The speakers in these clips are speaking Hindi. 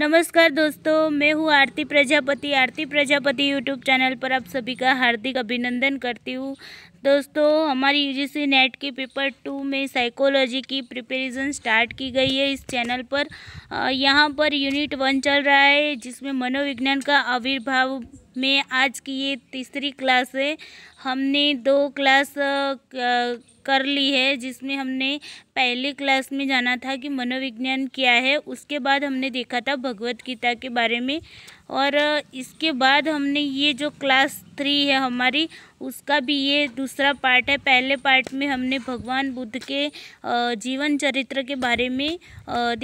नमस्कार दोस्तों मैं हूँ आरती प्रजापति आरती प्रजापति यूट्यूब चैनल पर आप सभी का हार्दिक अभिनंदन करती हूँ दोस्तों हमारी यूजीसी नेट के पेपर टू में साइकोलॉजी की प्रिपरेशन स्टार्ट की गई है इस चैनल पर यहाँ पर यूनिट वन चल रहा है जिसमें मनोविज्ञान का आविर्भाव में आज की ये तीसरी क्लास है हमने दो क्लास कर ली है जिसमें हमने पहले क्लास में जाना था कि मनोविज्ञान क्या है उसके बाद हमने देखा था भगवत गीता के बारे में और इसके बाद हमने ये जो क्लास थ्री है हमारी उसका भी ये दूसरा पार्ट है पहले पार्ट में हमने भगवान बुद्ध के जीवन चरित्र के बारे में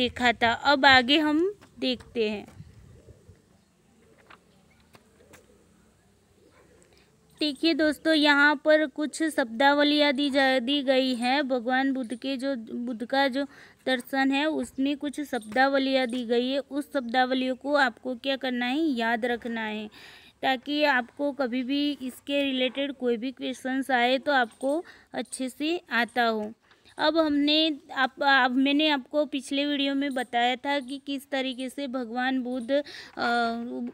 देखा था अब आगे हम देखते हैं देखिए दोस्तों यहाँ पर कुछ शब्दावलियाँ दी जा दी गई हैं भगवान बुद्ध के जो बुद्ध का जो दर्शन है उसमें कुछ शब्दावलियाँ दी गई है उस शब्दावलियों को आपको क्या करना है याद रखना है ताकि आपको कभी भी इसके रिलेटेड कोई भी क्वेश्चंस आए तो आपको अच्छे से आता हो अब हमने आप, आप मैंने आपको पिछले वीडियो में बताया था कि किस तरीके से भगवान बुद्ध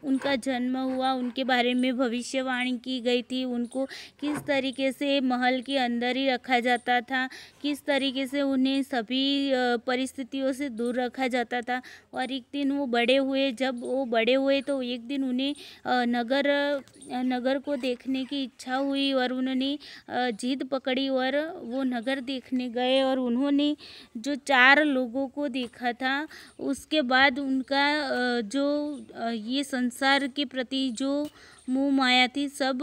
उनका जन्म हुआ उनके बारे में भविष्यवाणी की गई थी उनको किस तरीके से महल के अंदर ही रखा जाता था किस तरीके से उन्हें सभी परिस्थितियों से दूर रखा जाता था और एक दिन वो बड़े हुए जब वो बड़े हुए तो एक दिन उन्हें नगर नगर को देखने की इच्छा हुई और उन्होंने जिद पकड़ी और वो नगर देखने गए गए और उन्होंने जो चार लोगों को देखा था उसके बाद उनका जो ये संसार के प्रति जो मोह माया थी सब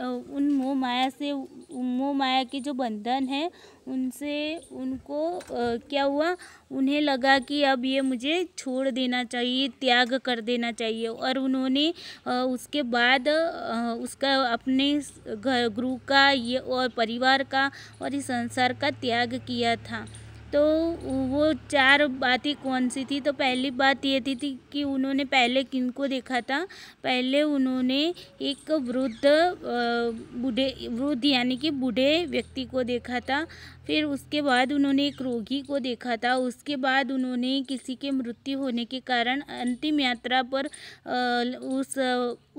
उन मोह माया से मोह माया के जो बंधन है उनसे उनको क्या हुआ उन्हें लगा कि अब ये मुझे छोड़ देना चाहिए त्याग कर देना चाहिए और उन्होंने उसके बाद उसका अपने घर गुरु का ये और परिवार का और इस संसार का त्याग किया था तो वो चार बातें कौन सी थी तो पहली बात ये थी, थी कि उन्होंने पहले किन को देखा था पहले उन्होंने एक वृद्ध बूढ़े वृद्ध यानी कि बूढ़े व्यक्ति को देखा था फिर उसके बाद उन्होंने एक रोगी को देखा था उसके बाद उन्होंने किसी के मृत्यु होने के कारण अंतिम यात्रा पर उस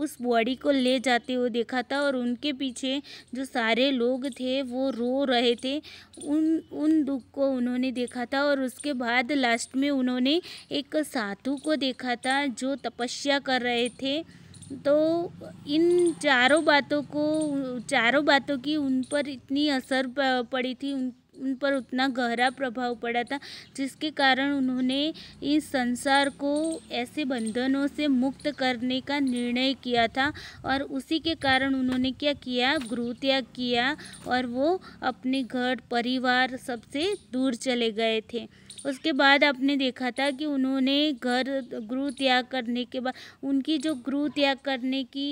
उस बॉडी को ले जाते हुए देखा था और उनके पीछे जो सारे लोग थे वो रो रहे थे उन उन दुख को उन्होंने देखा था और उसके बाद लास्ट में उन्होंने एक साधु को देखा था जो तपस्या कर रहे थे तो इन चारों बातों को चारों बातों की उन पर इतनी असर पड़ी थी उन उन पर उतना गहरा प्रभाव पड़ा था जिसके कारण उन्होंने इस संसार को ऐसे बंधनों से मुक्त करने का निर्णय किया था और उसी के कारण उन्होंने क्या किया गुरु त्याग किया और वो अपने घर परिवार सबसे दूर चले गए थे उसके बाद आपने देखा था कि उन्होंने घर गुरु त्याग करने के बाद उनकी जो गुरु त्याग करने की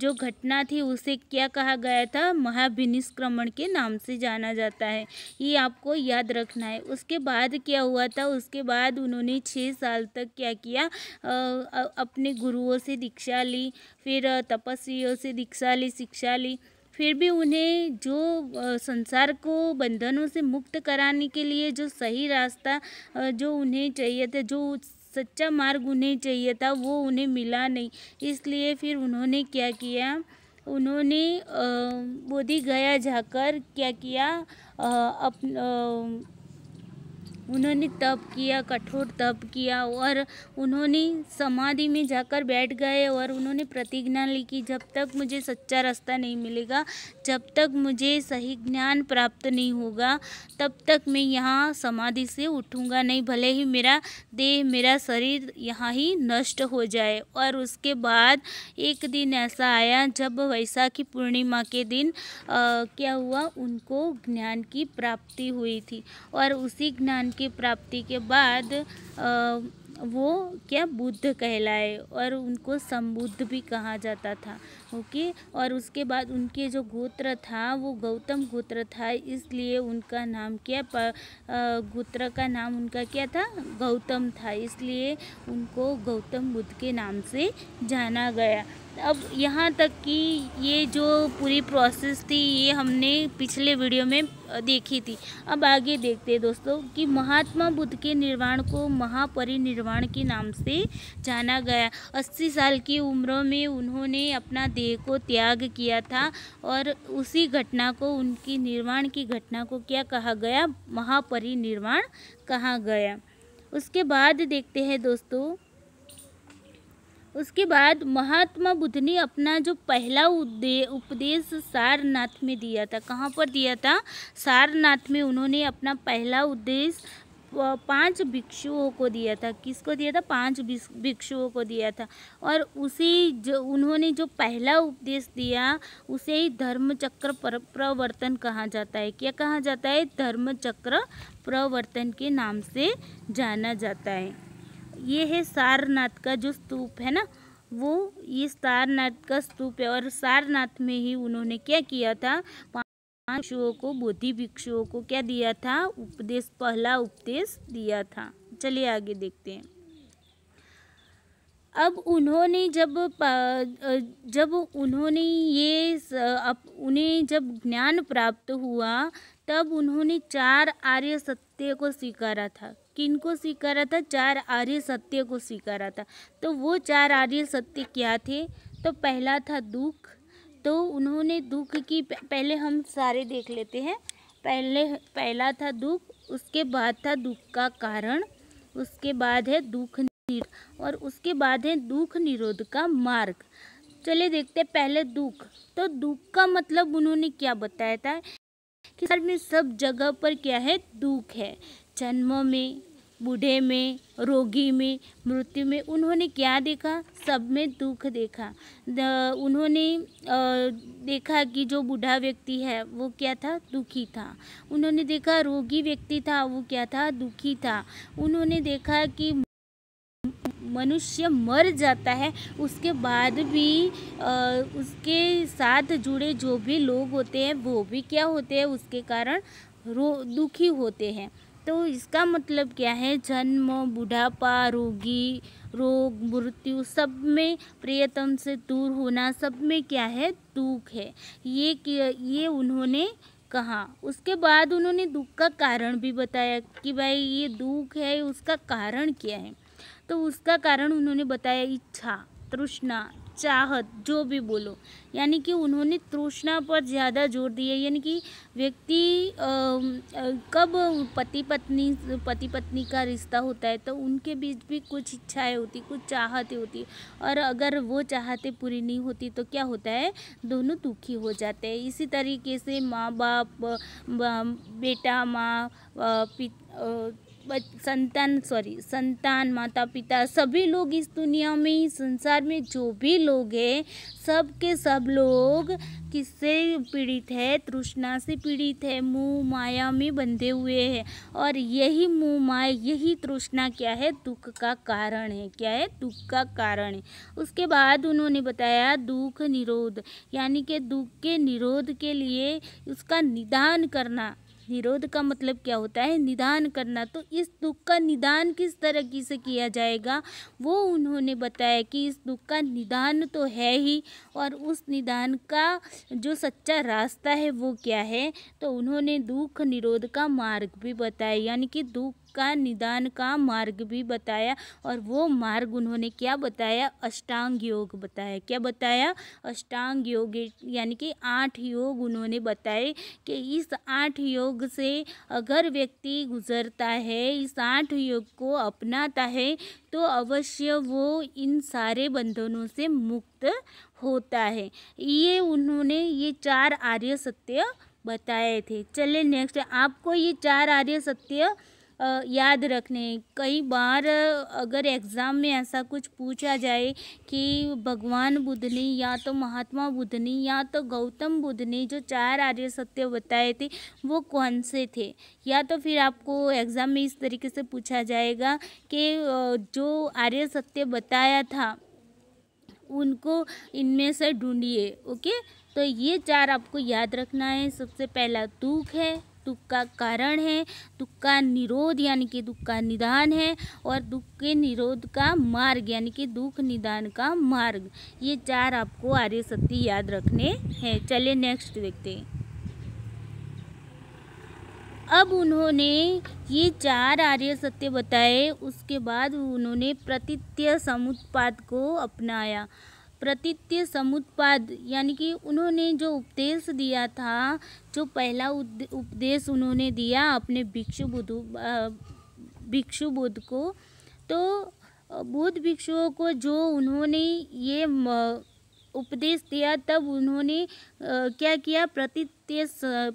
जो घटना थी उसे क्या कहा गया था महाभिनिष्क्रमण के नाम से जाना जाता है ये आपको याद रखना है उसके बाद क्या हुआ था उसके बाद उन्होंने छः साल तक क्या किया अपने गुरुओं से दीक्षा ली फिर तपस्वियों से दीक्षा ली शिक्षा ली फिर भी उन्हें जो संसार को बंधनों से मुक्त कराने के लिए जो सही रास्ता जो उन्हें चाहिए था जो सच्चा मार्ग उन्हें चाहिए था वो उन्हें मिला नहीं इसलिए फिर उन्होंने क्या किया उन्होंने बोधी गया जाकर क्या किया अपना उन्होंने तप किया कठोर तप किया और उन्होंने समाधि में जाकर बैठ गए और उन्होंने प्रतिज्ञा ली कि जब तक मुझे सच्चा रास्ता नहीं मिलेगा जब तक मुझे सही ज्ञान प्राप्त नहीं होगा तब तक मैं यहाँ समाधि से उठूँगा नहीं भले ही मेरा देह मेरा शरीर यहाँ ही नष्ट हो जाए और उसके बाद एक दिन ऐसा आया जब वैशाखी पूर्णिमा के दिन आ, क्या हुआ उनको ज्ञान की प्राप्ति हुई थी और उसी ज्ञान की प्राप्ति के बाद वो क्या बुद्ध कहलाए और उनको संबुद्ध भी कहा जाता था ओके और उसके बाद उनके जो गोत्र था वो गौतम गोत्र था इसलिए उनका नाम क्या गोत्र का नाम उनका क्या था गौतम था इसलिए उनको गौतम बुद्ध के नाम से जाना गया अब यहाँ तक कि ये जो पूरी प्रोसेस थी ये हमने पिछले वीडियो में देखी थी अब आगे देखते हैं दोस्तों कि महात्मा बुद्ध के निर्वाण को महापरिनिर्वाण के नाम से जाना गया अस्सी साल की उम्र में उन्होंने अपना देह को त्याग किया था और उसी घटना को उनकी निर्वाण की घटना को क्या कहा गया महापरिनिर्वाण कहा गया उसके बाद देखते हैं दोस्तों उसके बाद महात्मा बुद्ध ने अपना जो पहला उपदेश सारनाथ में दिया था कहाँ पर दिया था सारनाथ में उन्होंने अपना पहला उपदेश पांच भिक्षुओं को दिया था किसको दिया था पांच भिक्षुओं को दिया था और उसी जो उन्होंने जो पहला उपदेश दिया उसे ही धर्मचक्र प्रवर्तन कहा जाता है क्या कहा जाता है धर्म चक्र प्रवर्तन के नाम से जाना जाता है ये है सारनाथ का जो स्तूप है ना वो ये सारनाथ का स्तूप है और सारनाथ में ही उन्होंने क्या किया था भिक्षुओं को बोधि भिक्षुओं को क्या दिया था उपदेश पहला उपदेश दिया था चलिए आगे देखते हैं अब उन्होंने जब जब उन्होंने ये अब उन्हें जब ज्ञान प्राप्त हुआ तब उन्होंने चार आर्य सत्य को स्वीकारा था किन को स्वीकारा था चार आर्य सत्य को स्वीकारा था तो वो चार आर्य सत्य क्या थे तो पहला था दुख तो उन्होंने दुख की पहले हम सारे देख लेते हैं पहले पहला था दुख उसके बाद था दुख का कारण उसके बाद है दुख और उसके बाद है दुख निरोध का मार्ग चलिए देखते हैं पहले दुख तो दुख का मतलब उन्होंने क्या बताया था कि सर में सब जगह पर क्या है दुख है जन्मों में बूढ़े में रोगी में मृत्यु में उन्होंने क्या देखा सब में दुख देखा उन्होंने देखा कि जो बूढ़ा व्यक्ति है वो क्या था दुखी था उन्होंने देखा रोगी व्यक्ति था वो क्या था दुखी था उन्होंने देखा कि मनुष्य मर जाता है उसके बाद भी आ, उसके साथ जुड़े जो भी लोग होते हैं वो भी क्या होते हैं उसके कारण रो दुखी होते हैं तो इसका मतलब क्या है जन्म बुढ़ापा रोगी रोग मृत्यु सब में प्रियतम से दूर होना सब में क्या है दुख है ये ये उन्होंने कहा उसके बाद उन्होंने दुख का कारण भी बताया कि भाई ये दुख है उसका कारण क्या है तो उसका कारण उन्होंने बताया इच्छा तृष्णा चाहत जो भी बोलो यानी कि उन्होंने तृष्णा पर ज़्यादा जोर दिया यानी कि व्यक्ति कब पति पत्नी पति पत्नी का रिश्ता होता है तो उनके बीच भी कुछ इच्छाएं होती कुछ चाहतें होती और अगर वो चाहते पूरी नहीं होती तो क्या होता है दोनों दुखी हो जाते हैं इसी तरीके से माँ बाप बेटा माँ पिता संतान सॉरी संतान माता पिता सभी लोग इस दुनिया में इस संसार में जो भी लोग हैं सब के सब लोग किससे पीड़ित है तृष्णा से पीड़ित है मुँह माया में बंधे हुए हैं और यही मुँह माया यही तृष्णा क्या है दुख का कारण है क्या है दुख का कारण है उसके बाद उन्होंने बताया दुख निरोध यानी कि दुख के निरोध के लिए उसका निदान करना निरोध का मतलब क्या होता है निदान करना तो इस दुख का निदान किस तरह से किया जाएगा वो उन्होंने बताया कि इस दुख का निदान तो है ही और उस निदान का जो सच्चा रास्ता है वो क्या है तो उन्होंने दुख निरोध का मार्ग भी बताया यानी कि दुख उसका निदान का मार्ग भी बताया और वो मार्ग उन्होंने क्या बताया अष्टांग योग बताया क्या बताया अष्टांग योग यानी कि आठ योग उन्होंने बताए कि इस आठ योग से अगर व्यक्ति गुजरता है इस आठ योग को अपनाता है तो अवश्य वो इन सारे बंधनों से मुक्त होता है ये उन्होंने ये चार आर्य सत्य बताए थे चलिए नेक्स्ट आपको ये चार आर्य सत्य याद रखने कई बार अगर एग्ज़ाम में ऐसा कुछ पूछा जाए कि भगवान बुद्ध ने या तो महात्मा बुद्ध ने या तो गौतम बुद्ध ने जो चार आर्य सत्य बताए थे वो कौन से थे या तो फिर आपको एग्ज़ाम में इस तरीके से पूछा जाएगा कि जो आर्य सत्य बताया था उनको इनमें से ढूंढिए ओके तो ये चार आपको याद रखना है सबसे पहला दुख है दुख का कारण है दुख का निरोध यानी कि दुख का निदान है और दुख के निरोध का मार्ग यानी कि दुख निदान का मार्ग ये चार आपको आर्य सत्य याद रखने हैं चलिए नेक्स्ट देखते हैं अब उन्होंने ये चार आर्य सत्य बताए उसके बाद उन्होंने प्रतित्य समुत्पाद को अपनाया प्रतित्य समुत्पाद यानी कि उन्होंने जो उपदेश दिया था जो पहला उपदेश उन्होंने दिया अपने भिक्षु बुध भिक्षु बुद्ध को तो बुद्ध भिक्षुओं को जो उन्होंने ये उपदेश दिया तब उन्होंने क्या किया प्रतित्य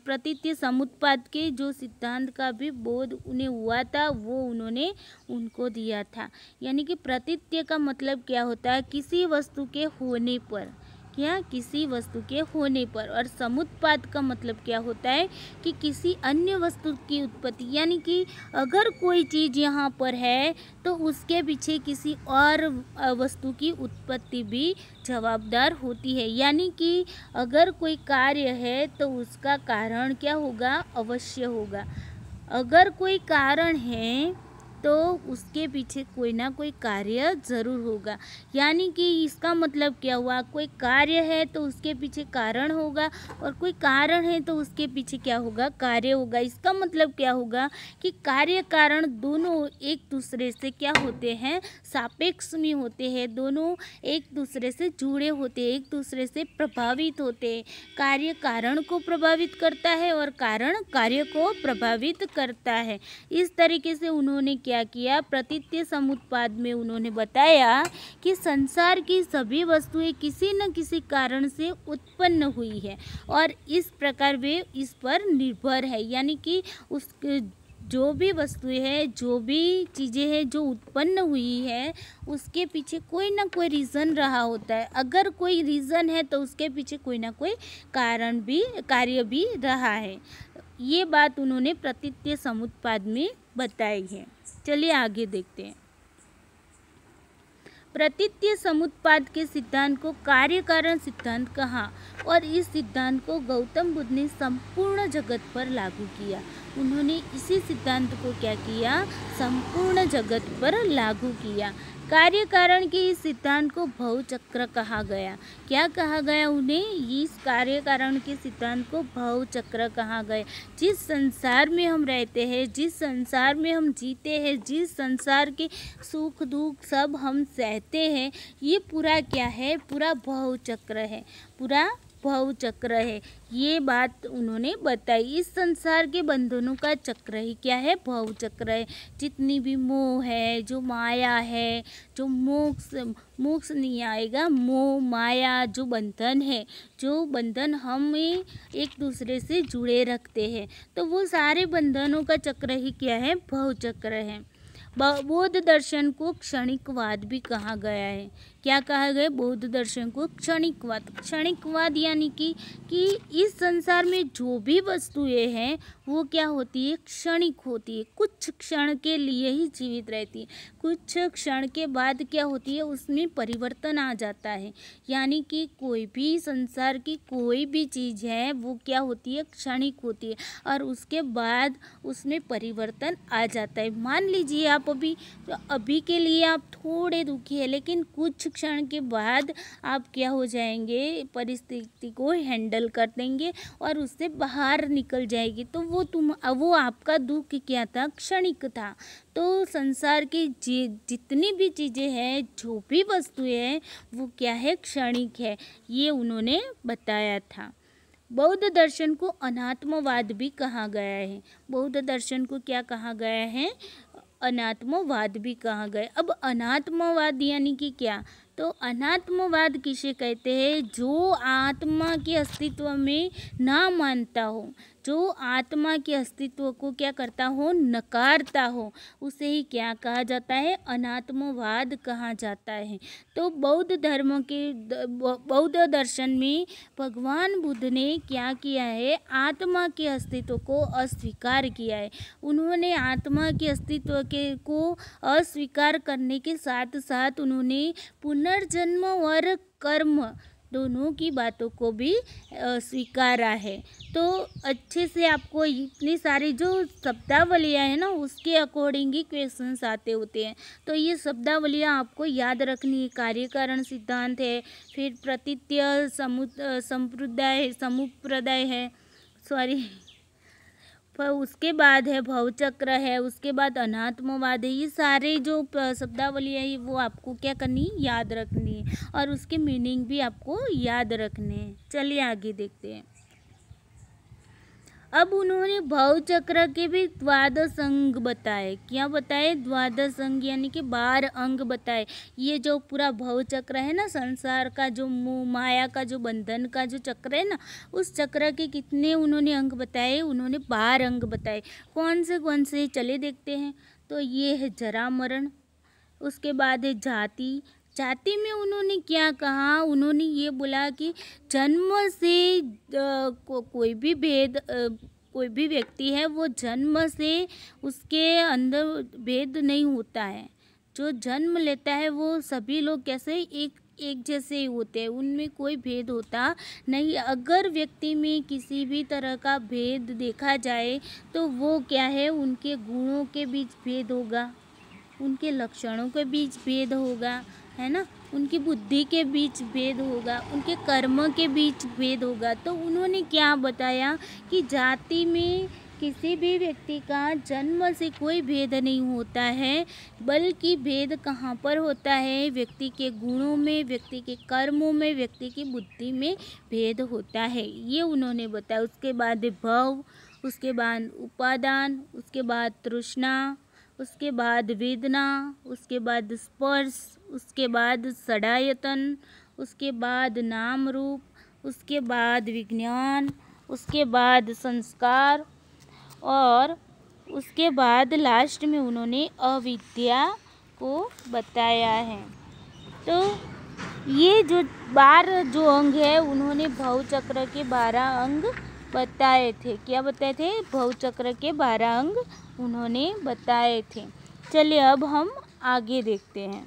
प्रतित्य समुत्पाद के जो सिद्धांत का भी बोध उन्हें हुआ था वो उन्होंने उनको दिया था यानी कि प्रतित्य का मतलब क्या होता है किसी वस्तु के होने पर या किसी वस्तु के होने पर और समुत्पाद का मतलब क्या होता है कि किसी अन्य वस्तु की उत्पत्ति यानी कि अगर कोई चीज़ यहाँ पर है तो उसके पीछे किसी और वस्तु की उत्पत्ति भी जवाबदार होती है यानी कि अगर कोई कार्य है तो उसका कारण क्या होगा अवश्य होगा अगर कोई कारण है तो उसके पीछे कोई ना कोई कार्य ज़रूर होगा यानी कि इसका मतलब क्या हुआ कोई कार्य है तो उसके पीछे कारण होगा और कोई कारण है तो उसके पीछे क्या होगा कार्य होगा इसका मतलब क्या होगा कि कार्य कारण दोनों एक दूसरे से क्या होते हैं सापेक्ष में होते हैं दोनों एक दूसरे से जुड़े होते हैं एक दूसरे से प्रभावित होते हैं कार्य कारण को प्रभावित करता है और कारण कार्य को प्रभावित करता है इस तरीके से उन्होंने क्या क्या किया प्रतित्य समुत्पाद में उन्होंने बताया कि संसार की सभी वस्तुएं किसी न किसी कारण से उत्पन्न हुई है और इस प्रकार वे इस पर निर्भर है यानी कि उस जो भी वस्तुएं हैं जो भी चीज़ें हैं जो उत्पन्न हुई है उसके पीछे कोई ना कोई रीज़न रहा होता है अगर कोई रीज़न है तो उसके पीछे कोई ना कोई कारण भी कार्य भी रहा है ये बात उन्होंने प्रतित्य समुत्पाद में बताई है चलिए आगे देखते हैं प्रतित्य समुत्पाद के सिद्धांत को कार्य कारण सिद्धांत कहा और इस सिद्धांत को गौतम बुद्ध ने संपूर्ण जगत पर लागू किया उन्होंने इसी सिद्धांत को क्या किया संपूर्ण जगत पर लागू किया कार्यकारण के इस सिद्धांत को भवचक्र कहा गया क्या कहा गया उन्हें इस कार्यकारण के सिद्धांत को भवचक्र कहा गया जिस संसार में हम रहते हैं जिस संसार में हम जीते हैं जिस संसार के सुख दुख सब हम सहते हैं ये पूरा क्या है पूरा भवचक्र है पूरा भव चक्र है ये बात उन्होंने बताई इस संसार के बंधनों का चक्र ही क्या है भव चक्र है जितनी भी मोह है जो माया है जो मोक्ष मोक्ष नहीं आएगा मोह माया जो बंधन है जो बंधन हमें एक दूसरे से जुड़े रखते हैं तो वो सारे बंधनों का चक्र ही क्या है भव चक्र है बौद्ध दर्शन को क्षणिकवाद भी कहा गया है क्या कहा गया बौद्ध दर्शन को क्षणिकवाद क्षणिकवाद यानी कि कि इस संसार में जो भी वस्तुएं हैं वो क्या होती है क्षणिक होती है कुछ क्षण के लिए ही जीवित रहती है कुछ क्षण के बाद क्या होती है उसमें परिवर्तन आ जाता है यानी कि कोई भी संसार की कोई भी चीज़ है वो क्या होती है क्षणिक होती है और उसके बाद उसमें परिवर्तन आ जाता है मान लीजिए आप अभी तो अभी के लिए आप थोड़े दुखी है लेकिन कुछ प्रशिक्षण के बाद आप क्या हो जाएंगे परिस्थिति को हैंडल कर देंगे और उससे बाहर निकल जाएगी तो वो तुम वो आपका दुख क्या था क्षणिक था तो संसार के जि, जितनी भी चीज़ें हैं जो भी वस्तुएं हैं वो क्या है क्षणिक है ये उन्होंने बताया था बौद्ध दर्शन को अनात्मवाद भी कहा गया है बौद्ध दर्शन को क्या कहा गया है अनात्मवाद भी कहा गया अब अनात्मवाद यानी कि क्या तो अनात्मवाद किसे कहते हैं जो आत्मा के अस्तित्व में ना मानता हो जो आत्मा के अस्तित्व को क्या करता हो नकारता हो उसे ही क्या कहा जाता है अनात्मवाद कहा जाता है तो बौद्ध धर्म के बौद्ध दर्शन में भगवान बुद्ध ने क्या किया है आत्मा के अस्तित्व को अस्वीकार किया है उन्होंने आत्मा के अस्तित्व के को अस्वीकार करने के साथ साथ उन्होंने पुनर्जन्म और कर्म दोनों की बातों को भी स्वीकारा है तो अच्छे से आपको इतनी सारी जो शब्दावलियाँ हैं ना उसके अकॉर्डिंग ही क्वेश्चंस आते होते हैं तो ये शब्दावलियाँ आपको याद रखनी है कार्यकारण सिद्धांत है फिर प्रतीत्य समुदाय समुप्रदाय है सॉरी फिर उसके बाद है भवचक्र है उसके बाद अनात्मवाद है ये सारे जो शब्दावली है वो आपको क्या करनी याद रखनी है और उसके मीनिंग भी आपको याद रखने हैं चलिए आगे देखते हैं अब उन्होंने भाव चक्र के भी द्वादश अंग बताए क्या बताए द्वादश अंग यानी कि बारह अंग बताए ये जो पूरा भाव चक्र है ना संसार का जो माया का जो बंधन का जो चक्र है ना उस चक्र के कितने उन्होंने अंग बताए उन्होंने बार अंग बताए कौन से कौन से चले देखते हैं तो ये है जरा मरण उसके बाद है जाति जाति में उन्होंने क्या कहा उन्होंने ये बोला कि जन्म से को, कोई भी भेद कोई भी व्यक्ति है वो जन्म से उसके अंदर भेद नहीं होता है जो जन्म लेता है वो सभी लोग कैसे एक एक जैसे ही होते हैं उनमें कोई भेद होता नहीं अगर व्यक्ति में किसी भी तरह का भेद देखा जाए तो वो क्या है उनके गुणों के बीच भेद होगा उनके लक्षणों के बीच भेद होगा है ना उनकी बुद्धि के बीच भेद होगा उनके कर्म के बीच भेद होगा तो उन्होंने क्या बताया कि जाति में किसी भी व्यक्ति का जन्म से कोई भेद नहीं होता है बल्कि भेद कहाँ पर होता है व्यक्ति के गुणों में व्यक्ति के कर्मों में व्यक्ति की बुद्धि में भेद होता है ये उन्होंने बताया उसके बाद भव उसके बाद उपादान उसके बाद तृष्णा उसके बाद वेदना उसके बाद स्पर्श उसके बाद सड़ायतन उसके बाद नाम रूप उसके बाद विज्ञान उसके बाद संस्कार और उसके बाद लास्ट में उन्होंने अविद्या को बताया है तो ये जो बारह जो अंग है उन्होंने भवचक्र के बारह अंग बताए थे क्या बताए थे भवचक्र के बारह अंग उन्होंने बताए थे चलिए अब हम आगे देखते हैं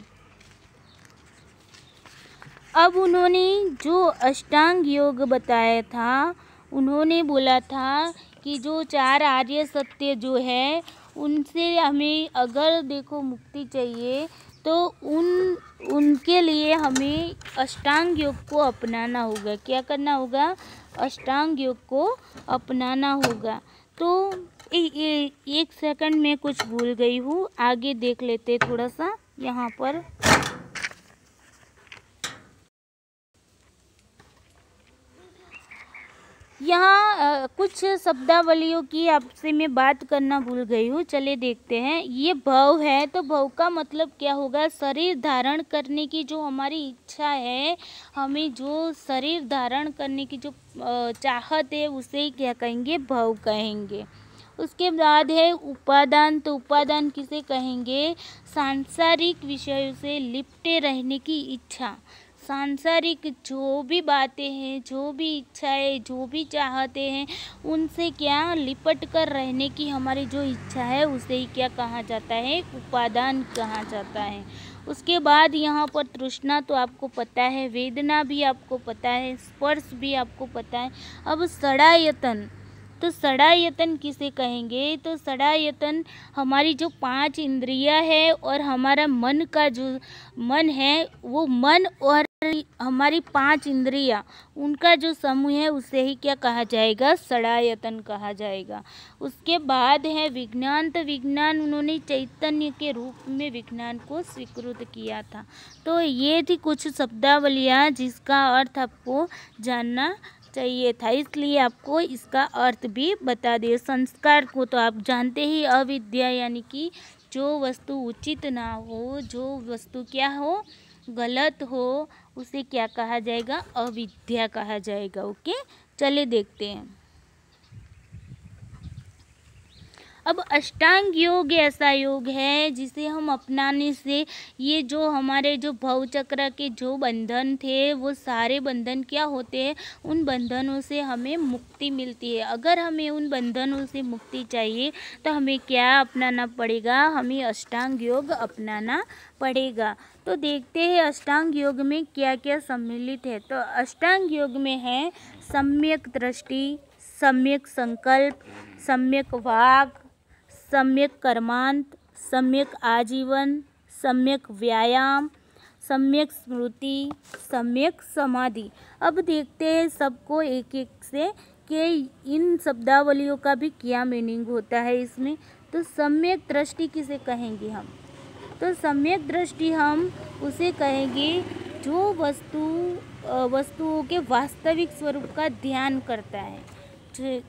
अब उन्होंने जो अष्टांग योग बताया था उन्होंने बोला था कि जो चार आर्य सत्य जो है उनसे हमें अगर देखो मुक्ति चाहिए तो उन उनके लिए हमें अष्टांग योग को अपनाना होगा क्या करना होगा अष्टांग योग को अपनाना होगा तो ए, ए, एक सेकंड में कुछ भूल गई हूँ आगे देख लेते थोड़ा सा यहाँ पर यहाँ कुछ शब्दावलियों की आपसे मैं बात करना भूल गई हूँ चले देखते हैं ये भव है तो भव का मतलब क्या होगा शरीर धारण करने की जो हमारी इच्छा है हमें जो शरीर धारण करने की जो चाहत है उसे क्या कहेंगे भव कहेंगे उसके बाद है उपादान तो उपादान किसे कहेंगे सांसारिक विषयों से लिपटे रहने की इच्छा सांसारिक जो भी बातें हैं जो भी इच्छाएं जो भी चाहते हैं उनसे क्या लिपट कर रहने की हमारी जो इच्छा है उसे ही क्या कहा जाता है उपादान कहा जाता है उसके बाद यहाँ पर तृष्णा तो आपको पता है वेदना भी आपको पता है स्पर्श भी आपको पता है अब सड़ायतन तो सड़ायतन किसे कहेंगे तो सड़ायतन हमारी जो पांच इंद्रिया है और हमारा मन का जो मन है वो मन और हमारी पांच इंद्रिया उनका जो समूह है उसे ही क्या कहा जाएगा सड़ायतन कहा जाएगा उसके बाद है विज्ञान तो विज्ञान उन्होंने चैतन्य के रूप में विज्ञान को स्वीकृत किया था तो ये थी कुछ शब्दावलियाँ जिसका अर्थ आपको जानना चाहिए था इसलिए आपको इसका अर्थ भी बता दिए संस्कार को तो आप जानते ही अविद्या यानी कि जो वस्तु उचित ना हो जो वस्तु क्या हो गलत हो उसे क्या कहा जाएगा अविद्या कहा जाएगा ओके चले देखते हैं अब अष्टांग योग ऐसा योग है जिसे हम अपनाने से ये जो हमारे जो भवचक्र के जो बंधन थे वो सारे बंधन क्या होते हैं उन बंधनों से हमें मुक्ति मिलती है अगर हमें उन बंधनों से मुक्ति चाहिए तो हमें क्या अपनाना पड़ेगा हमें अष्टांग योग अपनाना पड़ेगा तो देखते हैं अष्टांग योग में क्या क्या सम्मिलित है तो अष्टांग योग में है सम्यक दृष्टि सम्यक संकल्प सम्यक वाक सम्यक कर्मांत सम्यक आजीवन सम्यक व्यायाम सम्यक स्मृति सम्यक समाधि अब देखते हैं सबको एक एक से कि इन शब्दावलियों का भी क्या मीनिंग होता है इसमें तो सम्यक दृष्टि किसे कहेंगे हम तो सम्यक दृष्टि हम उसे कहेंगे जो वस्तु वस्तुओं के वास्तविक स्वरूप का ध्यान करता है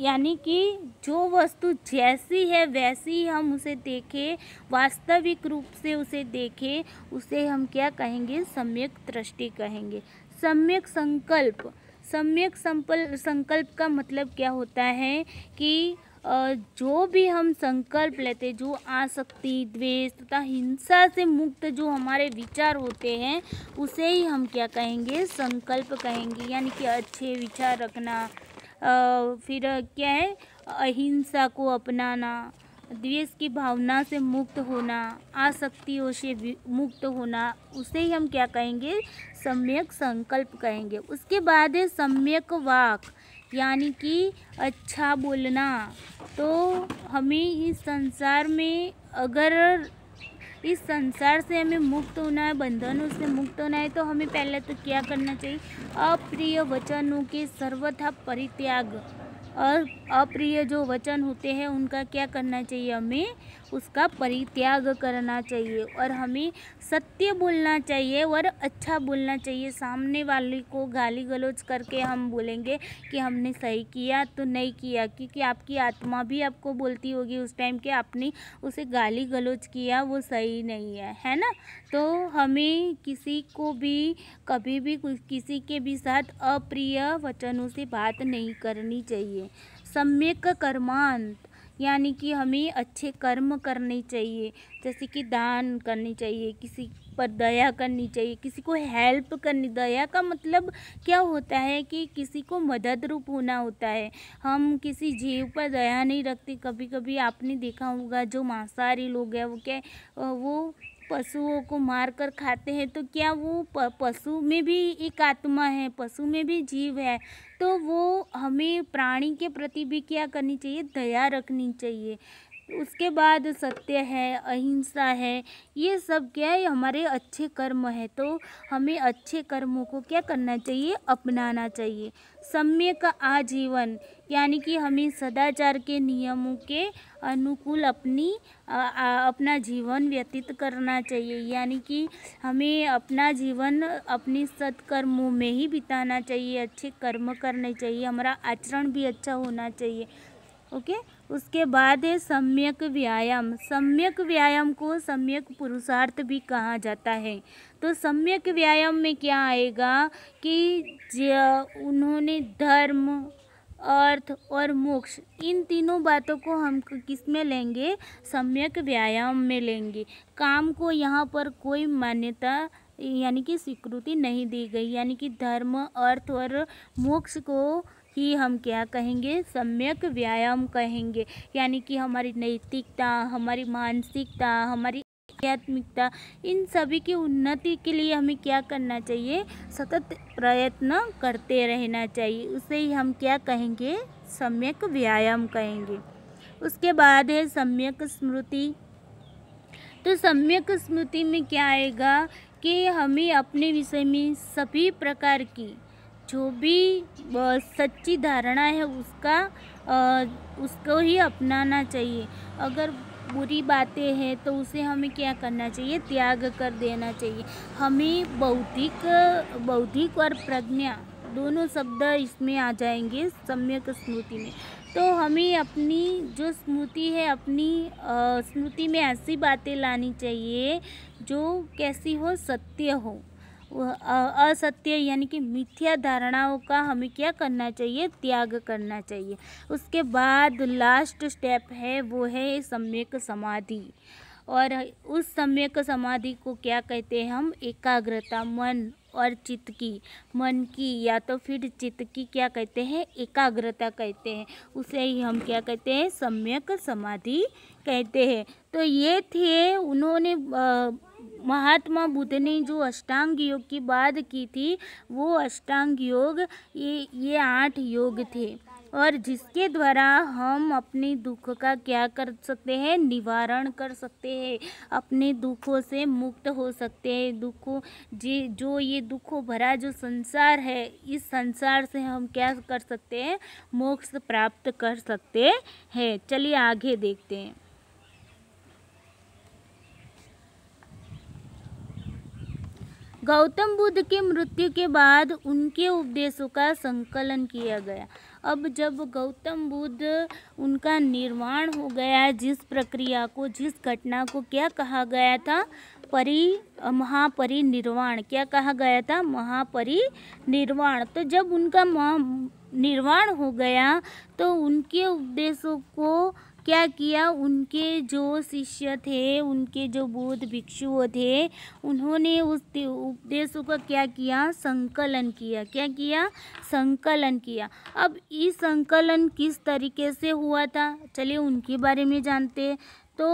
यानी कि जो वस्तु जैसी है वैसी हम उसे देखें वास्तविक रूप से उसे देखें उसे हम क्या कहेंगे सम्यक दृष्टि कहेंगे सम्यक संकल्प सम्यक संपल संकल्प का मतलब क्या होता है कि जो भी हम संकल्प लेते जो आसक्ति द्वेष तथा हिंसा से मुक्त जो हमारे विचार होते हैं उसे ही हम क्या कहेंगे संकल्प कहेंगे यानी कि अच्छे विचार रखना फिर क्या है अहिंसा को अपनाना द्वेष की भावना से मुक्त होना आसक्तियों से मुक्त होना उसे ही हम क्या कहेंगे सम्यक संकल्प कहेंगे उसके बाद है सम्यक वाक यानी कि अच्छा बोलना तो हमें इस संसार में अगर इस संसार से हमें मुक्त होना है बंधनों से मुक्त होना है तो हमें पहले तो क्या करना चाहिए अप्रिय वचनों के सर्वथा परित्याग और अप्रिय जो वचन होते हैं उनका क्या करना चाहिए हमें उसका परित्याग करना चाहिए और हमें सत्य बोलना चाहिए और अच्छा बोलना चाहिए सामने वाले को गाली गलौज करके हम बोलेंगे कि हमने सही किया तो नहीं किया क्योंकि आपकी आत्मा भी आपको बोलती होगी उस टाइम के आपने उसे गाली गलौज किया वो सही नहीं है है ना तो हमें किसी को भी कभी भी किसी के भी साथ अप्रिय वचनों से बात नहीं करनी चाहिए सम्यक कर्मांत यानी कि हमें अच्छे कर्म करने चाहिए जैसे कि दान करनी चाहिए किसी पर दया करनी चाहिए किसी को हेल्प करनी दया का मतलब क्या होता है कि किसी को मदद रूप होना होता है हम किसी जीव पर दया नहीं रखते कभी कभी आपने देखा होगा जो मांसाहारी लोग हैं वो क्या वो पशुओं को मार कर खाते हैं तो क्या वो पशु में भी एक आत्मा है पशु में भी जीव है तो वो हमें प्राणी के प्रति भी क्या करनी चाहिए दया रखनी चाहिए उसके बाद सत्य है अहिंसा है ये सब क्या है हमारे अच्छे कर्म है तो हमें अच्छे कर्मों को क्या करना चाहिए अपनाना चाहिए सम्यक आजीवन यानी कि हमें सदाचार के नियमों के अनुकूल अपनी आ, आ, अपना जीवन व्यतीत करना चाहिए यानी कि हमें अपना जीवन अपने सत्कर्मों में ही बिताना चाहिए अच्छे कर्म करने चाहिए हमारा आचरण भी अच्छा होना चाहिए ओके उसके बाद है सम्यक व्यायाम सम्यक व्यायाम को सम्यक पुरुषार्थ भी कहा जाता है तो सम्यक व्यायाम में क्या आएगा कि उन्होंने धर्म अर्थ और मोक्ष इन तीनों बातों को हम किस में लेंगे सम्यक व्यायाम में लेंगे काम को यहाँ पर कोई मान्यता यानी कि स्वीकृति नहीं दी गई यानी कि धर्म अर्थ और मोक्ष को ही हम क्या कहेंगे सम्यक व्यायाम कहेंगे यानी कि हमारी नैतिकता हमारी मानसिकता हमारी आध्यात्मिकता इन सभी की उन्नति के लिए हमें क्या करना चाहिए सतत प्रयत्न करते रहना चाहिए उसे ही हम क्या कहेंगे सम्यक व्यायाम कहेंगे उसके बाद है सम्यक स्मृति तो सम्यक स्मृति में क्या आएगा कि हमें अपने विषय में सभी प्रकार की जो भी सच्ची धारणा है उसका उसको ही अपनाना चाहिए अगर बुरी बातें हैं तो उसे हमें क्या करना चाहिए त्याग कर देना चाहिए हमें बौद्धिक बौद्धिक और प्रज्ञा दोनों शब्द इसमें आ जाएंगे सम्यक स्मृति में तो हमें अपनी जो स्मृति है अपनी स्मृति में ऐसी बातें लानी चाहिए जो कैसी हो सत्य हो असत्य यानी कि मिथ्या धारणाओं का हमें क्या करना चाहिए त्याग करना चाहिए उसके बाद लास्ट स्टेप है वो है सम्यक समाधि और उस सम्यक समाधि को क्या कहते हैं हम एकाग्रता मन और चित्त की मन की या तो फिर चित्त की क्या कहते हैं एकाग्रता कहते हैं उसे ही हम क्या कहते हैं सम्यक समाधि कहते हैं तो ये थे उन्होंने आ, महात्मा बुद्ध ने जो अष्टांग योग की बात की थी वो अष्टांग योग ये ये आठ योग थे और जिसके द्वारा हम अपने दुख का क्या कर सकते हैं निवारण कर सकते हैं अपने दुखों से मुक्त हो सकते हैं दुखों जी जो ये दुखों भरा जो संसार है इस संसार से हम क्या कर सकते हैं मोक्ष प्राप्त कर सकते हैं चलिए आगे देखते हैं गौतम बुद्ध के मृत्यु के बाद उनके उपदेशों का संकलन किया गया अब जब गौतम बुद्ध उनका निर्माण हो गया जिस प्रक्रिया को जिस घटना को क्या कहा गया था परि महापरिनिर्वाण क्या कहा गया था महापरिनिर्वाण तो जब उनका निर्वाण हो गया तो उनके उपदेशों को क्या किया उनके जो शिष्य थे उनके जो बौद्ध भिक्षुओं थे उन्होंने उस उपदेशों का क्या किया संकलन किया क्या किया संकलन किया अब इस संकलन किस तरीके से हुआ था चलिए उनके बारे में जानते तो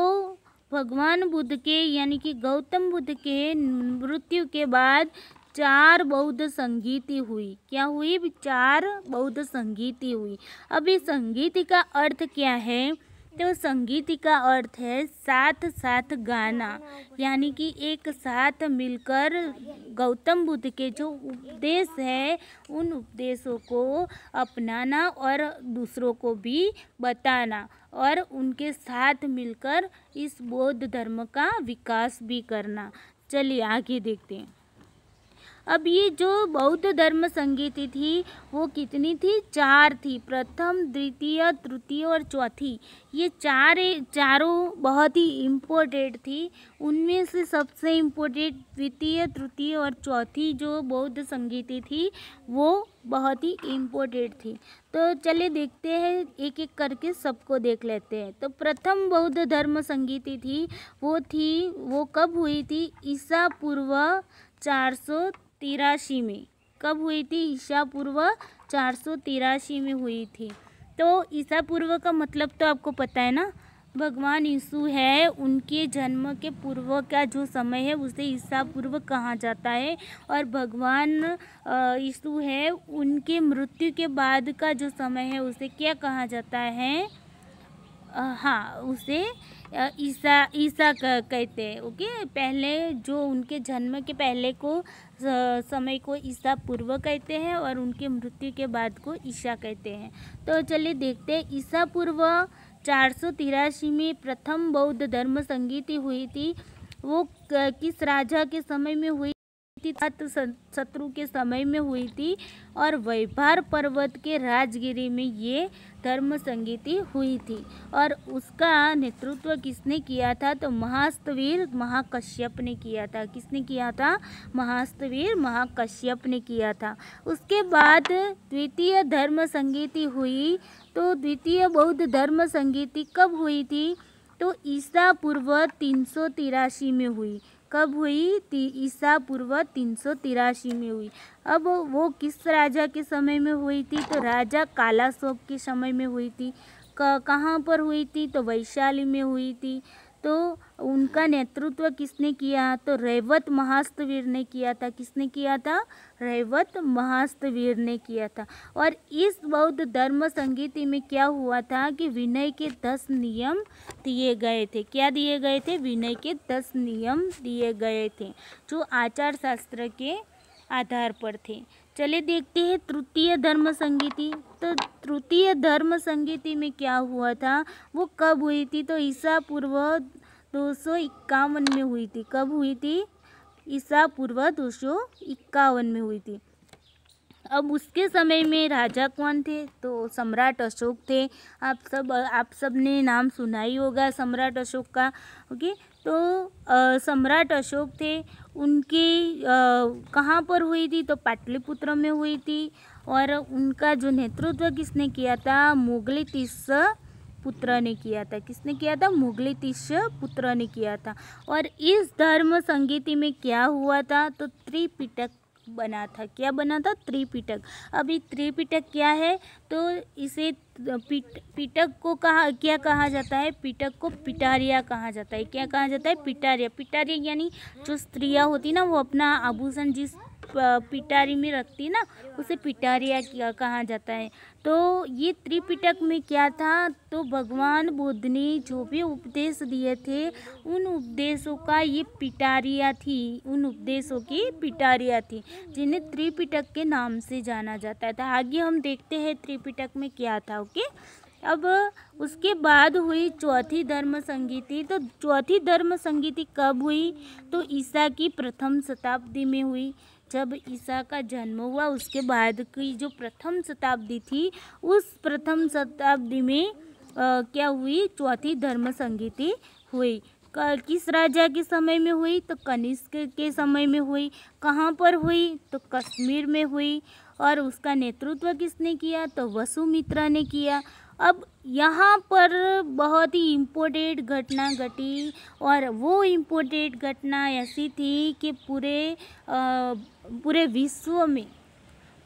भगवान बुद्ध के यानी कि गौतम बुद्ध के मृत्यु के बाद चार बौद्ध संगीति हुई क्या हुई चार बौद्ध संगीति हुई अब इस संगीति का अर्थ क्या है तो संगीत का अर्थ है साथ साथ गाना यानी कि एक साथ मिलकर गौतम बुद्ध के जो उपदेश है उन उपदेशों को अपनाना और दूसरों को भी बताना और उनके साथ मिलकर इस बौद्ध धर्म का विकास भी करना चलिए आगे देखते हैं अब ये जो बौद्ध धर्म संगीति थी वो कितनी थी चार थी प्रथम द्वितीय तृतीय और चौथी ये चार चारों बहुत ही इम्पोर्टेंट थी उनमें से सबसे इम्पोर्टेंट द्वितीय तृतीय और चौथी जो बौद्ध संगीति थी वो बहुत ही इम्पोर्टेंट थी तो चले देखते हैं एक एक करके सबको देख लेते हैं तो प्रथम बौद्ध धर्म संगीति थी वो थी वो कब हुई थी ईसा पूर्व चार सौ तिरासी में कब हुई थी ईसा पूर्व चार सौ तिरासी में हुई थी तो ईसा पूर्व का मतलब तो आपको पता है ना भगवान यीशु है उनके जन्म के पूर्व का जो समय है उसे ईसा पूर्व कहा जाता है और भगवान यीशु है उनके मृत्यु के बाद का जो समय है उसे क्या कहा जाता है हाँ उसे ईसा ईसा कहते हैं ओके पहले जो उनके जन्म के पहले को समय को ईसा पूर्व कहते हैं और उनके मृत्यु के बाद को ईशा कहते हैं तो चलिए देखते हैं ईसा पूर्व चार सौ तिरासी में प्रथम बौद्ध धर्म संगीति हुई थी वो किस राजा के समय में हुई थी शत्रु के समय में हुई थी और वैभार पर्वत के राजगिरी में ये धर्म संगीति हुई थी और उसका नेतृत्व किसने किया था तो महास्तवीर महाकश्यप ने किया था किसने किया था महास्तवीर महाकश्यप ने किया था उसके बाद द्वितीय धर्म संगीति हुई तो द्वितीय बौद्ध धर्म संगीति कब हुई थी तो ईसा पूर्व तीन में हुई कब हुई ईसा पूर्व तीन में हुई अब वो किस राजा के समय में हुई थी तो राजा कालाशोक के समय में हुई थी कहाँ पर हुई थी तो वैशाली में हुई थी तो उनका नेतृत्व किसने किया तो रेवत महास्तवीर ने किया था किसने किया था रेवत महास्तवीर ने किया था और इस बौद्ध धर्म संगीति में क्या हुआ था कि विनय के दस नियम दिए गए थे क्या दिए गए थे विनय के दस नियम दिए गए थे जो आचार शास्त्र के आधार पर थे चले देखते हैं तृतीय धर्म संगीति तो तृतीय धर्म संगीति में क्या हुआ था वो कब हुई थी तो ईसा पूर्व दो सौ इक्यावन में हुई थी कब हुई थी ईसा पूर्व दो सौ इक्यावन में हुई थी अब उसके समय में राजा कौन थे तो सम्राट अशोक थे आप सब आप सब ने नाम सुना ही होगा सम्राट अशोक का ओके तो सम्राट अशोक थे उनकी कहाँ पर हुई थी तो पाटलिपुत्र में हुई थी और उनका जो नेतृत्व किसने किया था मुगली तीस पुत्र ने किया था किसने किया था मुगली तीस पुत्र ने किया था और इस धर्म संगीति में क्या हुआ था तो त्रिपिटक बना था क्या बना था त्रिपिटक अभी त्रिपिटक क्या है तो इसे पिट पिटक को कहा क्या कहा जाता है पिटक को पिटारिया कहा जाता है क्या कहा जाता है पिटारिया पिटारिया यानी जो स्त्रियाँ होती ना वो अपना आभूषण जिस पिटारी में रखती ना उसे पिटारिया किया कहा जाता है तो ये त्रिपिटक में क्या था तो भगवान बुद्ध ने जो भी उपदेश दिए थे उन उपदेशों का ये पिटारिया थी उन उपदेशों की पिटारिया थी जिन्हें त्रिपिटक के नाम से जाना जाता था आगे हम देखते हैं त्रिपिटक में क्या था ओके अब उसके बाद हुई चौथी धर्म संगीति तो चौथी धर्म संगीति कब हुई तो ईसा की प्रथम शताब्दी में हुई जब ईसा का जन्म हुआ उसके बाद की जो प्रथम शताब्दी थी उस प्रथम शताब्दी में आ, क्या हुई चौथी धर्म संगीति हुई किस राजा के समय में हुई तो कनिष्क के समय में हुई कहाँ पर हुई तो कश्मीर में हुई और उसका नेतृत्व किसने किया तो वसुमित्रा ने किया अब यहाँ पर बहुत ही इम्पोर्टेंट घटना घटी और वो इम्पोर्टेंट घटना ऐसी थी कि पूरे आ, पूरे विश्व में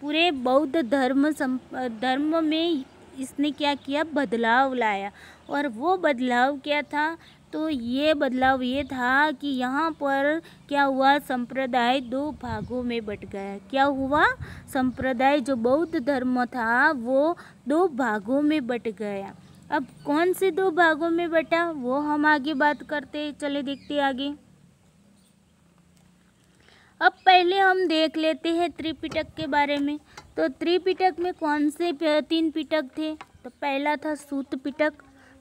पूरे बौद्ध धर्म धर्म में इसने क्या किया बदलाव लाया और वो बदलाव क्या था तो ये बदलाव ये था कि यहाँ पर क्या हुआ संप्रदाय दो भागों में बट गया क्या हुआ संप्रदाय जो बौद्ध धर्म था वो दो भागों में बट गया अब कौन से दो भागों में बटा वो हम आगे बात करते चले देखते आगे अब पहले हम देख लेते हैं त्रिपिटक के बारे में तो त्रिपिटक में कौन से तीन पिटक थे तो पहला था सूत पिटक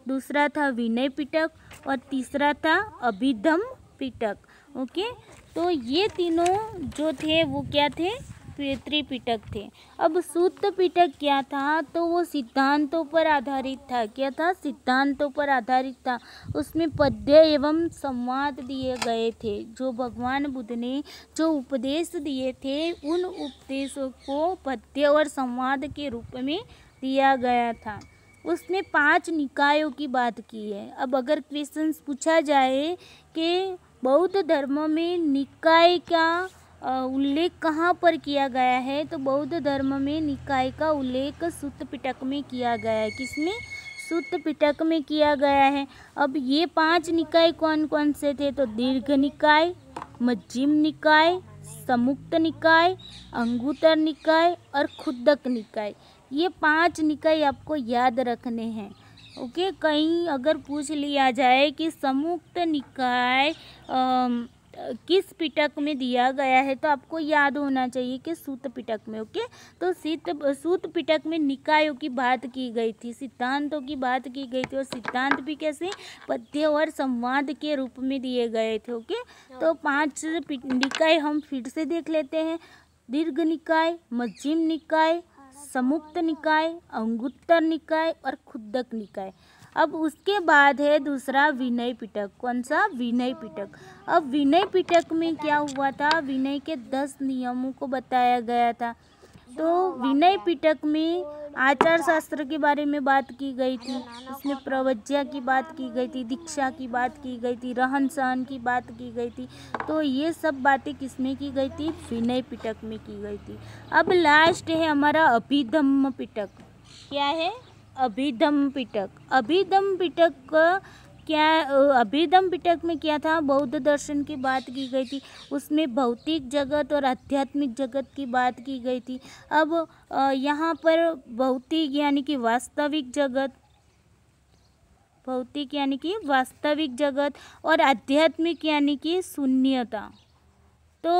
दूसरा था विनय पिटक और तीसरा था अभिधम पिटक ओके तो ये तीनों जो थे वो क्या थे पितृपिटक थे अब सूत पिटक क्या था तो वो सिद्धांतों पर आधारित था क्या था सिद्धांतों पर आधारित था उसमें पद्य एवं संवाद दिए गए थे जो भगवान बुद्ध ने जो उपदेश दिए थे उन उपदेशों को पद्य और संवाद के रूप में दिया गया था उसने पांच निकायों की बात की है अब अगर क्वेश्चन पूछा जाए कि बौद्ध धर्म में निकाय का उल्लेख कहाँ पर किया गया है तो बौद्ध धर्म में निकाय का उल्लेख सुत पिटक में किया गया है किसमें सुत पिटक में किया गया है अब ये पांच निकाय कौन कौन से थे तो दीर्घ निकाय मज्जिम निकाय समुक्त निकाय अंगूतर निकाय और खुदक निकाय ये पांच निकाय आपको याद रखने हैं ओके कहीं अगर पूछ लिया जाए कि समुक्त निकाय आ, किस पिटक में दिया गया है तो आपको याद होना चाहिए कि सूत पिटक में ओके तो सीत सूत पिटक में निकायों की बात की गई थी सिद्धांतों की बात की गई थी और सिद्धांत भी कैसे पद्य और संवाद के रूप में दिए गए थे ओके तो हाँ। पांच निकाय हम फिर से देख लेते हैं दीर्घ निकाय मध्यम निकाय समुक्त निकाय अंगुत्तर निकाय और खुदक निकाय अब उसके बाद है दूसरा विनय पिटक कौन सा विनय पिटक अब विनय पिटक में क्या हुआ था विनय के दस नियमों को बताया गया था तो विनय पिटक में आचार शास्त्र के बारे में बात की गई थी इसमें प्रवज्ञा की बात की गई थी दीक्षा की बात की गई थी रहन सहन की बात की गई थी तो ये सब बातें किसमें की गई थी विनय पिटक में की गई थी अब लास्ट है हमारा अभिधम्म पिटक क्या है अभिधम पिटक अभिधम पिटक क्या अभिधम पिटक में क्या था बौद्ध दर्शन की बात की गई थी उसमें भौतिक जगत और आध्यात्मिक जगत की बात की गई थी अब यहाँ पर भौतिक यानी कि वास्तविक जगत भौतिक यानी कि वास्तविक जगत और आध्यात्मिक यानी कि शून्यता तो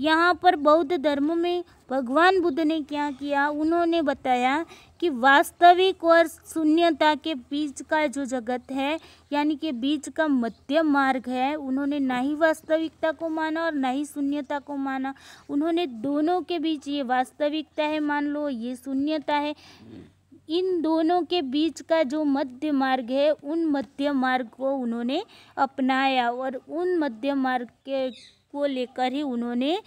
यहाँ पर बौद्ध धर्म में भगवान बुद्ध ने क्या किया उन्होंने बताया कि वास्तविक और शून्यता के बीच का जो जगत है यानी कि बीच का मध्य मार्ग है उन्होंने ना ही वास्तविकता को माना और ना ही शून्यता को माना उन्होंने दोनों के बीच ये वास्तविकता है मान लो ये शून्यता है इन दोनों के बीच का जो मध्य मार्ग है उन मध्य मार्ग को उन्होंने अपनाया और उन मध्य मार्ग के को लेकर ही उन्होंने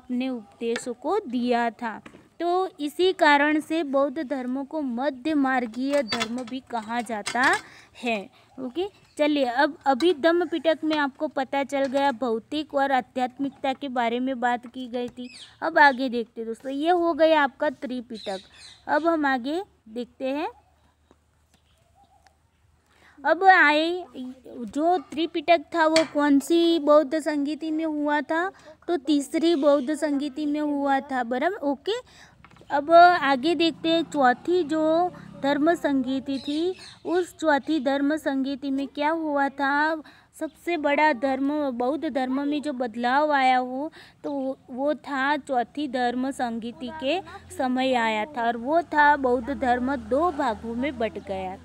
अपने उपदेशों को दिया था तो इसी कारण से बौद्ध धर्मों को मध्य मार्गीय धर्म भी कहा जाता है ओके चलिए अब अभी दम पिटक में आपको पता चल गया भौतिक और आध्यात्मिकता के बारे में बात की गई थी अब आगे देखते दोस्तों ये हो गया आपका त्रिपिटक अब हम आगे देखते हैं अब आए जो त्रिपिटक था वो कौन सी बौद्ध संगीति में हुआ था तो तीसरी बौद्ध संगीति में हुआ था बराबर ओके अब आगे देखते हैं चौथी जो धर्म संगीति थी उस चौथी धर्म संगीति में क्या हुआ था सबसे बड़ा धर्म बौद्ध धर्म में जो बदलाव आया हो तो वो था चौथी धर्म संगीति के समय आया था और वो था बौद्ध धर्म दो भागों में बट गया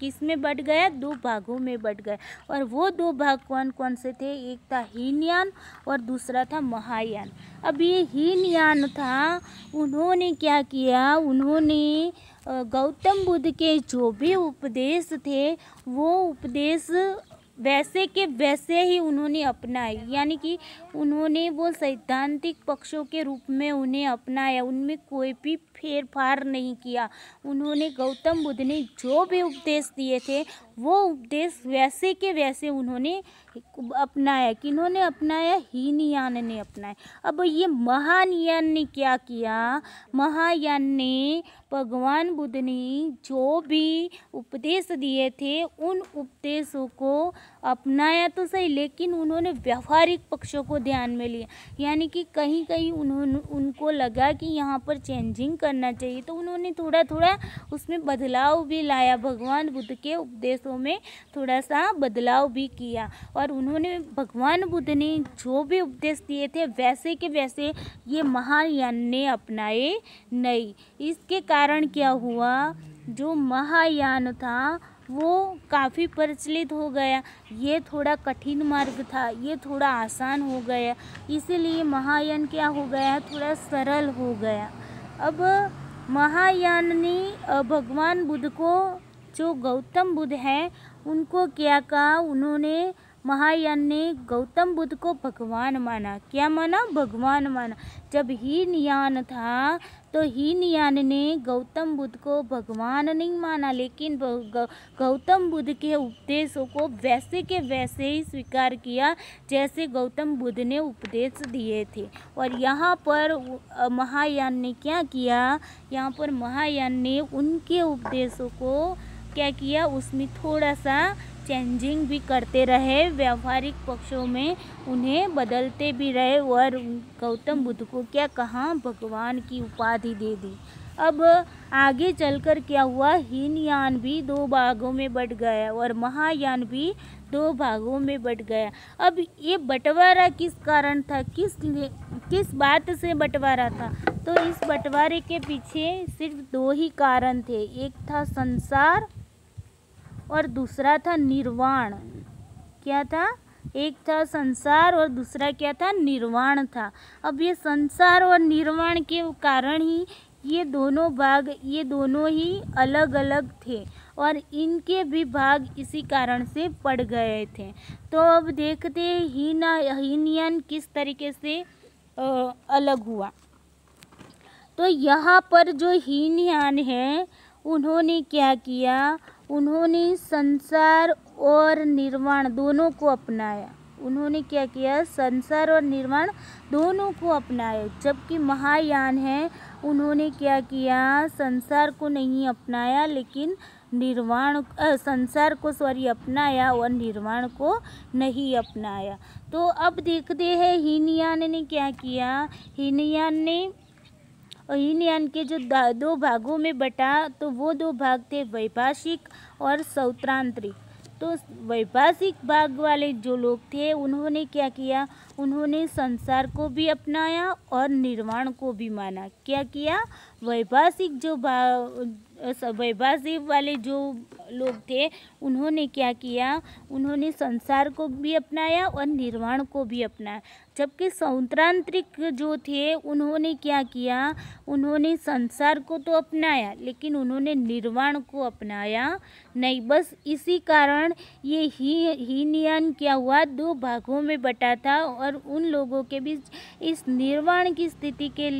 किस में बट गया दो भागों में बट गया और वो दो भाग कौन कौन से थे एक था हीनयान और दूसरा था महायान अब ये हीनयान था उन्होंने क्या किया उन्होंने गौतम बुद्ध के जो भी उपदेश थे वो उपदेश वैसे के वैसे ही उन्होंने अपनाए यानी कि उन्होंने वो सैद्धांतिक पक्षों के रूप में उन्हें अपनाया उनमें कोई भी फेरफार नहीं किया उन्होंने गौतम बुद्ध ने जो भी उपदेश दिए थे वो उपदेश वैसे के वैसे उन्होंने अपनाया किन्होंने अपनाया हीनयान ने अपनाया अब ये महानयान ने क्या किया महायान ने भगवान बुद्ध ने जो भी उपदेश दिए थे उन उपदेशों को अपनाया तो सही लेकिन उन्होंने व्यवहारिक पक्षों को ध्यान में लिया यानी कि कहीं कहीं उन्होंने उनको लगा कि यहाँ पर चेंजिंग करना चाहिए तो उन्होंने थोड़ा थोड़ा उसमें बदलाव भी लाया भगवान बुद्ध के उपदेशों में थोड़ा सा बदलाव भी किया और उन्होंने भगवान बुद्ध ने जो भी उपदेश दिए थे वैसे के वैसे ये महायान ने अपनाए नहीं इसके कारण क्या हुआ जो महायान था वो काफ़ी प्रचलित हो गया ये थोड़ा कठिन मार्ग था ये थोड़ा आसान हो गया इसीलिए महायान क्या हो गया थोड़ा सरल हो गया अब महायान ने भगवान बुद्ध को जो गौतम बुद्ध हैं उनको क्या कहा उन्होंने महायान ने गौतम बुद्ध को भगवान माना क्या माना भगवान माना जब हीनयान था तो हीनयान ने गौतम बुद्ध को भगवान नहीं माना लेकिन गौतम बुद्ध के उपदेशों को वैसे के वैसे ही स्वीकार किया जैसे गौतम बुद्ध ने उपदेश दिए थे और यहाँ पर महायान ने क्या किया यहाँ पर महायान ने उनके उपदेशों को क्या किया उसमें थोड़ा सा चेंजिंग भी करते रहे व्यावहारिक पक्षों में उन्हें बदलते भी रहे और गौतम बुद्ध को क्या कहा भगवान की उपाधि दे दी अब आगे चलकर क्या हुआ हीनयान भी दो भागों में बट गया और महायान भी दो भागों में बट गया अब ये बंटवारा किस कारण था किस किस बात से बंटवारा था तो इस बंटवारे के पीछे सिर्फ दो ही कारण थे एक था संसार और दूसरा था निर्वाण क्या था एक था संसार और दूसरा क्या था निर्वाण था अब ये संसार और निर्वाण के कारण ही ये दोनों भाग ये दोनों ही अलग अलग थे और इनके भी भाग इसी कारण से पड़ गए थे तो अब देखते हैं हीनयन किस तरीके से अलग हुआ तो यहाँ पर जो हीनयान है उन्होंने क्या किया उन्होंने संसार और निर्वाण दोनों को अपनाया उन्होंने क्या किया संसार और निर्वाण दोनों को अपनाया जबकि महायान है उन्होंने क्या किया संसार को नहीं अपनाया लेकिन निर्वाण संसार को सॉरी अपनाया और निर्वाण को नहीं अपनाया तो अब देखते हैं हीनयान ने क्या किया हीनयान ने यान के जो दो भागों में बटा तो वो दो भाग थे वैभाषिक और सौत्रांतरिक तो वैभाषिक भाग वाले जो लोग थे उन्होंने क्या किया उन्होंने संसार को भी अपनाया और निर्वाण को भी माना क्या किया वैभाषिक जो भाव वैभाषिक वाले जो लोग थे उन्होंने क्या किया उन्होंने संसार को भी अपनाया और निर्वाण को भी अपनाया जबकि सौत्रांत्रिक जो थे उन्होंने क्या किया उन्होंने संसार को तो अपनाया लेकिन उन्होंने निर्वाण को अपनाया नहीं बस इसी कारण ये ही हीनयान क्या हुआ दो भागों में बटा था और उन लोगों के बीच इस निर्वाण की स्थिति के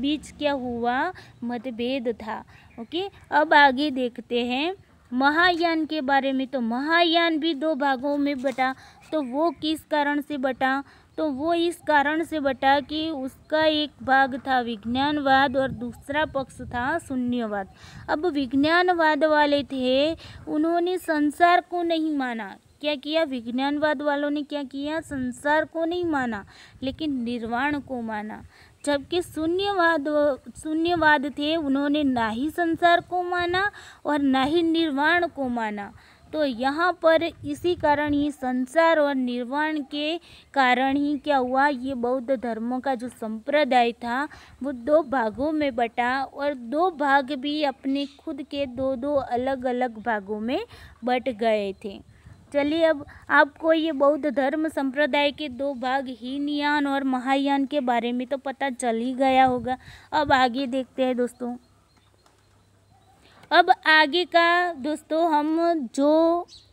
बीच क्या हुआ मतभेद था ओके अब आगे देखते हैं महायान के बारे में तो महायान भी दो भागों में बटा तो वो किस कारण से बटा तो वो इस कारण से बटा कि उसका एक भाग था विज्ञानवाद और दूसरा पक्ष था शून्यवाद अब विज्ञानवाद वाले थे उन्होंने संसार को नहीं माना क्या किया विज्ञानवाद वालों ने क्या किया संसार को नहीं माना लेकिन निर्वाण को माना जबकि शून्यवाद शून्यवाद थे उन्होंने ना ही संसार को माना और ना ही निर्वाण को माना तो यहाँ पर इसी कारण ही संसार और निर्वाण के कारण ही क्या हुआ ये बौद्ध धर्मों का जो संप्रदाय था वो दो भागों में बटा और दो भाग भी अपने खुद के दो दो अलग अलग भागों में बट गए थे चलिए अब आपको ये बौद्ध धर्म संप्रदाय के दो भाग हीनयान और महायान के बारे में तो पता चल ही गया होगा अब आगे देखते हैं दोस्तों अब आगे का दोस्तों हम जो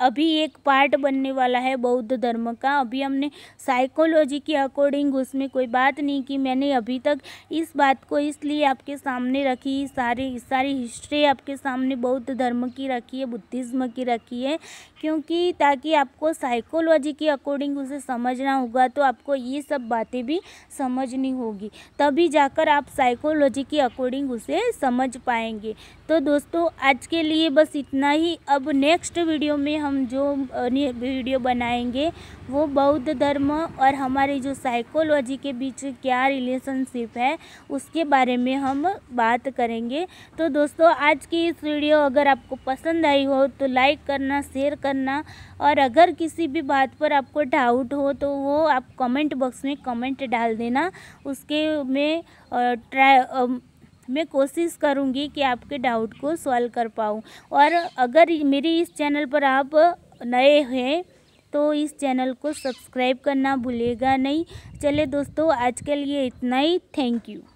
अभी एक पार्ट बनने वाला है बौद्ध धर्म का अभी हमने साइकोलॉजी के अकॉर्डिंग उसमें कोई बात नहीं की मैंने अभी तक इस बात को इसलिए आपके सामने रखी सारी सारी हिस्ट्री आपके सामने बौद्ध धर्म की रखी है बुद्धिज़्म की रखी है क्योंकि ताकि आपको साइकोलॉजी के अकॉर्डिंग उसे समझना होगा तो आपको ये सब बातें भी समझनी होगी तभी जाकर आप साइकोलॉजी के अकॉर्डिंग उसे समझ पाएंगे तो दोस्तों आज के लिए बस इतना ही अब नेक्स्ट वीडियो में हम जो वीडियो बनाएंगे वो बौद्ध धर्म और हमारी जो साइकोलॉजी के बीच क्या रिलेशनशिप है उसके बारे में हम बात करेंगे तो दोस्तों आज की इस वीडियो अगर आपको पसंद आई हो तो लाइक करना शेयर करना और अगर किसी भी बात पर आपको डाउट हो तो वो आप कमेंट बॉक्स में कमेंट डाल देना उसके में ट्राई मैं कोशिश करूँगी कि आपके डाउट को सॉल्व कर पाऊँ और अगर मेरी इस चैनल पर आप नए हैं तो इस चैनल को सब्सक्राइब करना भूलेगा नहीं चले दोस्तों आज के लिए इतना ही थैंक यू